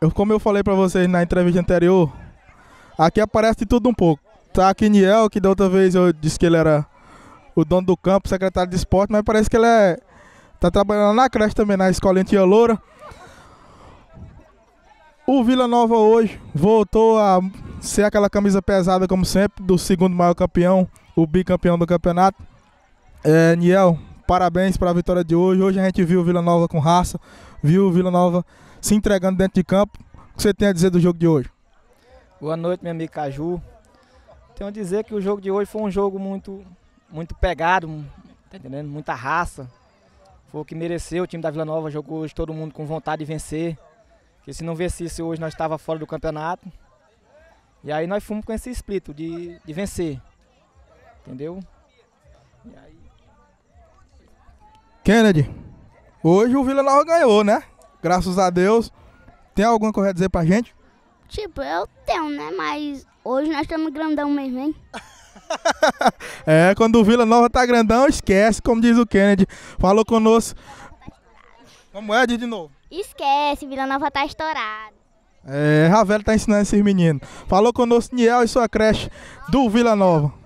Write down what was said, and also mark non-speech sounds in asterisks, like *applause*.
eu, como eu falei para vocês na entrevista anterior, aqui aparece de tudo um pouco. Tá aqui Niel, que da outra vez eu disse que ele era o dono do campo, secretário de esporte, mas parece que ele é, tá trabalhando na creche também, na escola em Tia Loura. O Vila Nova hoje voltou a ser aquela camisa pesada, como sempre, do segundo maior campeão, o bicampeão do campeonato. É, Niel, parabéns para a vitória de hoje. Hoje a gente viu o Vila Nova com raça, viu o Vila Nova se entregando dentro de campo. O que você tem a dizer do jogo de hoje? Boa noite, meu amigo Caju. Tenho a dizer que o jogo de hoje foi um jogo muito, muito pegado, tá entendendo? Muita raça. Foi o que mereceu. O time da Vila Nova jogou hoje todo mundo com vontade de vencer. Porque se não vencesse hoje, nós estava fora do campeonato. E aí nós fomos com esse espírito de, de vencer. Entendeu? E aí Kennedy, hoje o Vila Nova ganhou, né? Graças a Deus. Tem alguma coisa a dizer pra gente? Tipo, eu tenho, né? Mas hoje nós estamos grandão mesmo, hein? *laughs* é, quando o Vila Nova tá grandão, esquece, como diz o Kennedy. Falou conosco. Como é, de novo? Esquece, Vila Nova tá estourado. É, Ravel tá ensinando esses meninos. Falou conosco, Niel e sua creche do Vila Nova.